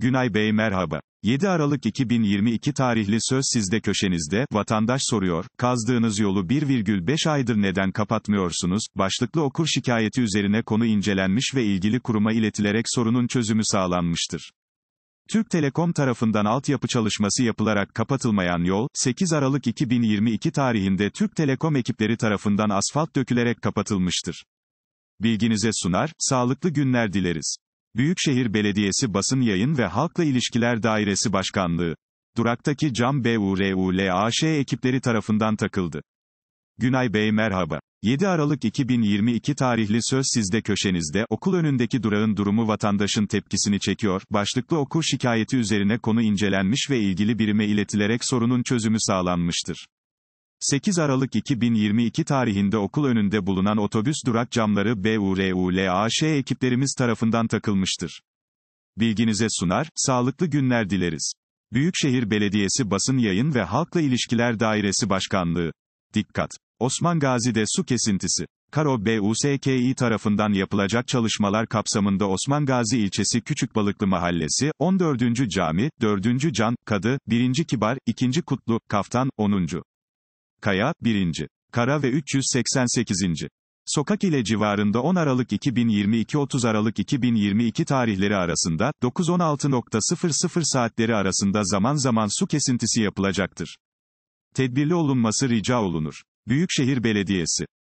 Günay Bey merhaba. 7 Aralık 2022 tarihli söz sizde köşenizde, vatandaş soruyor, kazdığınız yolu 1,5 aydır neden kapatmıyorsunuz, başlıklı okur şikayeti üzerine konu incelenmiş ve ilgili kuruma iletilerek sorunun çözümü sağlanmıştır. Türk Telekom tarafından altyapı çalışması yapılarak kapatılmayan yol, 8 Aralık 2022 tarihinde Türk Telekom ekipleri tarafından asfalt dökülerek kapatılmıştır. Bilginize sunar, sağlıklı günler dileriz. Büyükşehir Belediyesi Basın Yayın ve Halkla İlişkiler Dairesi Başkanlığı, duraktaki cam BURULAŞ ekipleri tarafından takıldı. Günay Bey merhaba. 7 Aralık 2022 tarihli söz sizde köşenizde okul önündeki durağın durumu vatandaşın tepkisini çekiyor, başlıklı okur şikayeti üzerine konu incelenmiş ve ilgili birime iletilerek sorunun çözümü sağlanmıştır. 8 Aralık 2022 tarihinde okul önünde bulunan otobüs durak camları BURULAŞ ekiplerimiz tarafından takılmıştır. Bilginize sunar, sağlıklı günler dileriz. Büyükşehir Belediyesi Basın Yayın ve Halkla İlişkiler Dairesi Başkanlığı. Dikkat! Osman Gazi'de su kesintisi. Karo BUSKİ tarafından yapılacak çalışmalar kapsamında Osman Gazi ilçesi Küçükbalıklı Mahallesi, 14. Cami, 4. Can, Kadı, 1. Kibar, 2. Kutlu, Kaftan, 10. Kaya, 1. Kara ve 388. Sokak ile civarında 10 Aralık 2022-30 Aralık 2022 tarihleri arasında, 9-16.00 saatleri arasında zaman zaman su kesintisi yapılacaktır. Tedbirli olunması rica olunur. Büyükşehir Belediyesi